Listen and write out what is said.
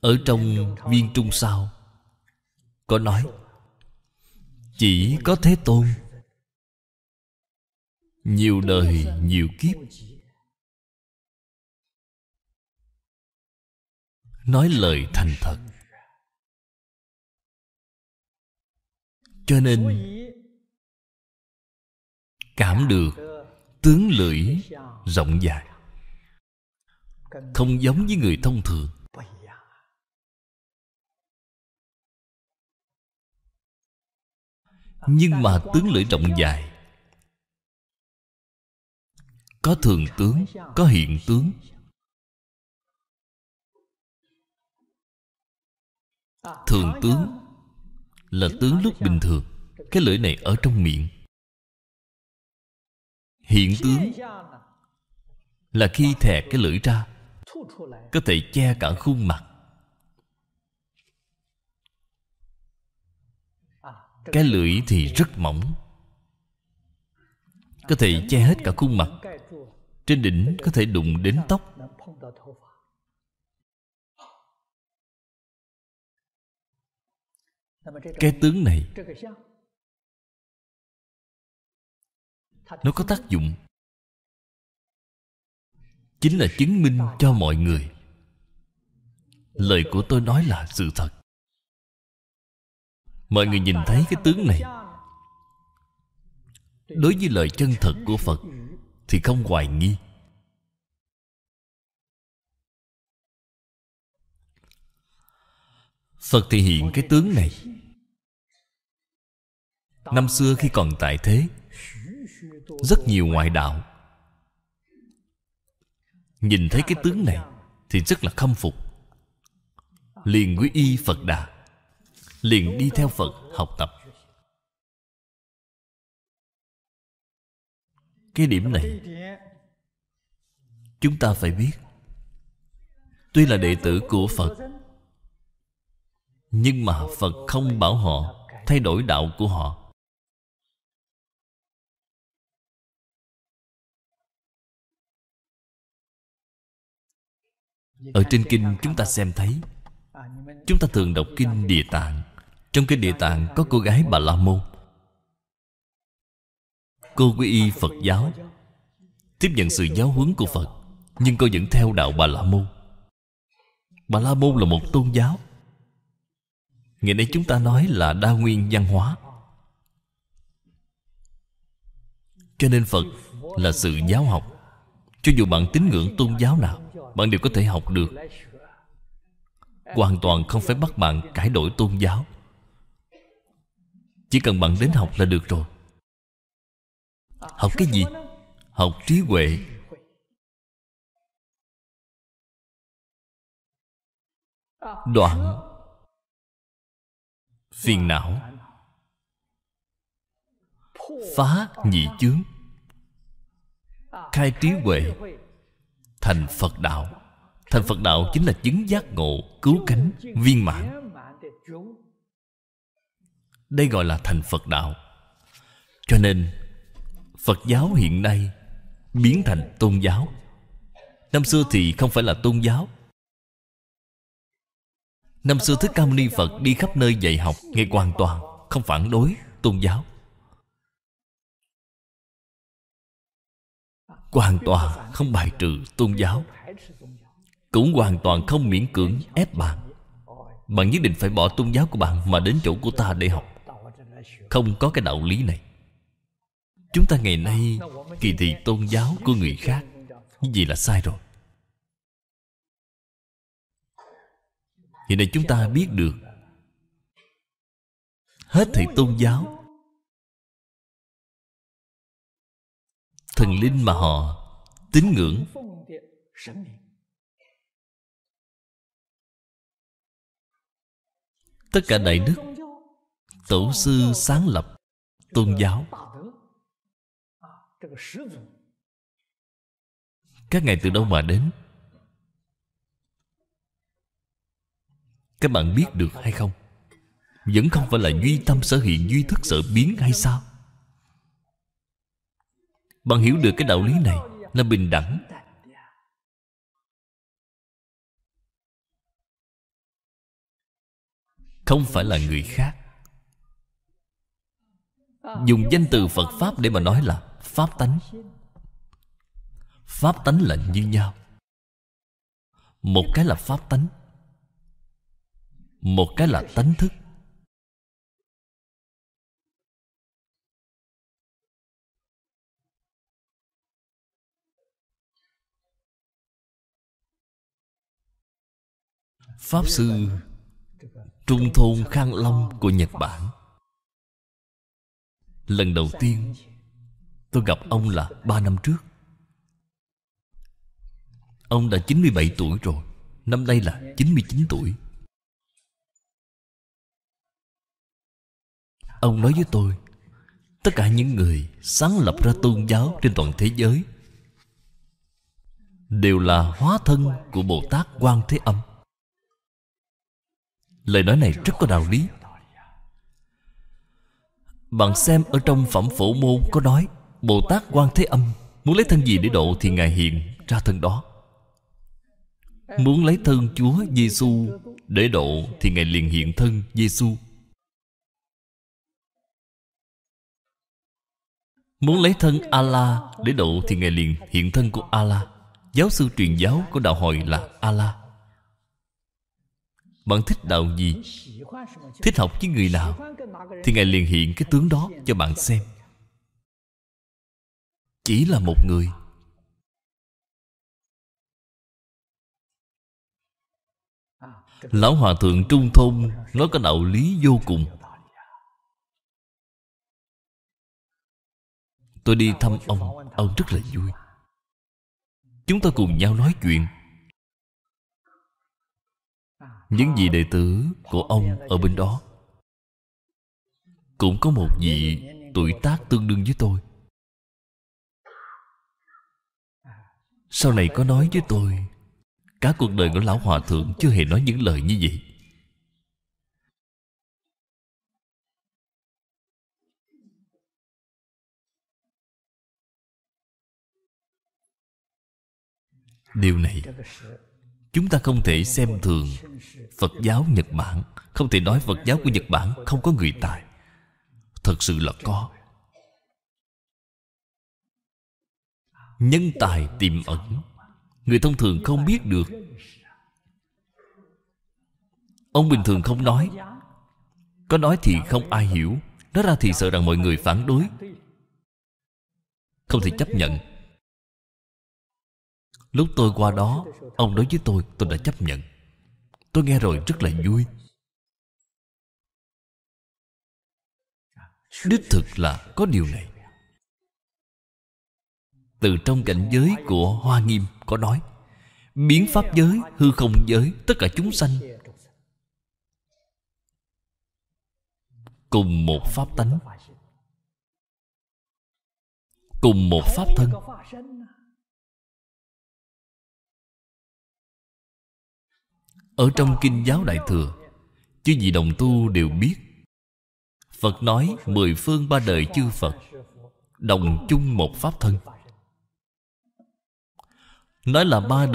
Ở trong viên trung sao Có nói Chỉ có Thế Tôn Nhiều đời nhiều kiếp Nói lời thành thật Cho nên Cảm được Tướng lưỡi rộng dài Không giống với người thông thường Nhưng mà tướng lưỡi rộng dài Có thường tướng Có hiện tướng Thường tướng Là tướng lúc bình thường Cái lưỡi này ở trong miệng Hiện tướng Là khi thè cái lưỡi ra Có thể che cả khuôn mặt Cái lưỡi thì rất mỏng Có thể che hết cả khuôn mặt Trên đỉnh có thể đụng đến tóc Cái tướng này Nó có tác dụng Chính là chứng minh cho mọi người Lời của tôi nói là sự thật Mọi người nhìn thấy cái tướng này Đối với lời chân thật của Phật Thì không hoài nghi Phật thể hiện cái tướng này Năm xưa khi còn tại thế Rất nhiều ngoại đạo Nhìn thấy cái tướng này Thì rất là khâm phục Liền quý y Phật Đà liền đi theo phật học tập cái điểm này chúng ta phải biết tuy là đệ tử của phật nhưng mà phật không bảo họ thay đổi đạo của họ ở trên kinh chúng ta xem thấy Chúng ta thường đọc kinh Địa Tạng Trong kinh Địa Tạng có cô gái Bà La Môn Cô quy y Phật giáo Tiếp nhận sự giáo huấn của Phật Nhưng cô vẫn theo đạo Bà La Môn Bà La Môn là một tôn giáo Ngày nay chúng ta nói là đa nguyên văn hóa Cho nên Phật là sự giáo học Cho dù bạn tín ngưỡng tôn giáo nào Bạn đều có thể học được Hoàn toàn không phải bắt bạn cải đổi tôn giáo Chỉ cần bạn đến học là được rồi Học cái gì? Học trí huệ Đoạn Phiền não Phá nhị chướng Khai trí huệ Thành Phật Đạo Thành Phật Đạo chính là chứng giác ngộ Cứu cánh, viên mãn Đây gọi là thành Phật Đạo Cho nên Phật giáo hiện nay Biến thành tôn giáo Năm xưa thì không phải là tôn giáo Năm xưa Thích Ca Mâu Ni Phật đi khắp nơi dạy học Nghe hoàn toàn không phản đối tôn giáo Hoàn toàn không bài trừ tôn giáo cũng hoàn toàn không miễn cưỡng ép bạn Bạn nhất định phải bỏ tôn giáo của bạn Mà đến chỗ của ta để học Không có cái đạo lý này Chúng ta ngày nay Kỳ thị tôn giáo của người khác Như vậy là sai rồi Hiện nay chúng ta biết được Hết thầy tôn giáo Thần linh mà họ Tín ngưỡng tất cả đại đức tổ sư sáng lập tôn giáo các ngài từ đâu mà đến các bạn biết được hay không vẫn không phải là duy tâm sở hiện duy thức sở biến hay sao bạn hiểu được cái đạo lý này là bình đẳng Không phải là người khác Dùng danh từ Phật Pháp để mà nói là Pháp tánh Pháp tánh là như nhau Một cái là Pháp tánh Một cái là tánh thức Pháp Sư trung thôn Khang Long của Nhật Bản Lần đầu tiên tôi gặp ông là ba năm trước Ông đã 97 tuổi rồi Năm nay là 99 tuổi Ông nói với tôi Tất cả những người sáng lập ra tôn giáo trên toàn thế giới Đều là hóa thân của Bồ Tát Quan Thế Âm Lời nói này rất có đạo lý Bạn xem ở trong phẩm phổ môn có nói Bồ Tát quan Thế Âm Muốn lấy thân gì để độ thì Ngài hiện ra thân đó Muốn lấy thân Chúa Giêsu để độ thì Ngài liền hiện thân Giêsu. Muốn lấy thân Allah để độ thì Ngài liền hiện thân của Allah. Giáo sư truyền giáo của đạo hội là Allah. Bạn thích đạo gì Thích học với người nào Thì Ngài liền hiện cái tướng đó cho bạn xem Chỉ là một người Lão Hòa Thượng Trung Thôn Nói có đạo lý vô cùng Tôi đi thăm ông Ông rất là vui Chúng ta cùng nhau nói chuyện những vị đệ tử của ông ở bên đó cũng có một vị tuổi tác tương đương với tôi sau này có nói với tôi cả cuộc đời của lão hòa thượng chưa hề nói những lời như vậy điều này chúng ta không thể xem thường phật giáo nhật bản không thể nói phật giáo của nhật bản không có người tài thật sự là có nhân tài tiềm ẩn người thông thường không biết được ông bình thường không nói có nói thì không ai hiểu nói ra thì sợ rằng mọi người phản đối không thể chấp nhận Lúc tôi qua đó Ông nói với tôi tôi đã chấp nhận Tôi nghe rồi rất là vui Đích thực là có điều này Từ trong cảnh giới của Hoa Nghiêm có nói Biến pháp giới, hư không giới Tất cả chúng sanh Cùng một pháp tánh Cùng một pháp thân Ở trong kinh giáo Đại Thừa Chứ gì đồng tu đều biết Phật nói mười phương ba đời chư Phật Đồng chung một Pháp thân Nói là ba đời